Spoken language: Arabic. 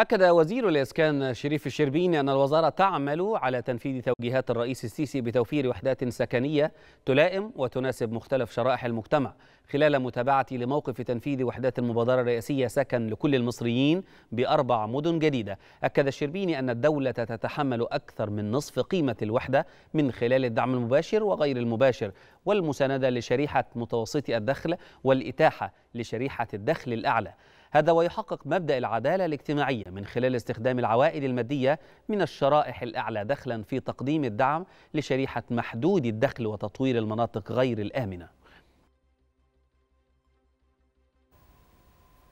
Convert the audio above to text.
أكد وزير الإسكان شريف الشربيني أن الوزارة تعمل على تنفيذ توجيهات الرئيس السيسي بتوفير وحدات سكنية تلائم وتناسب مختلف شرائح المجتمع خلال متابعتي لموقف تنفيذ وحدات المبادرة الرئاسية سكن لكل المصريين بأربع مدن جديدة أكد الشربيني أن الدولة تتحمل أكثر من نصف قيمة الوحدة من خلال الدعم المباشر وغير المباشر والمساندة لشريحة متوسطي الدخل والإتاحة لشريحة الدخل الأعلى هذا ويحقق مبدأ العدالة الاجتماعية من خلال استخدام العوائد المادية من الشرائح الأعلى دخلا في تقديم الدعم لشريحة محدود الدخل وتطوير المناطق غير الآمنة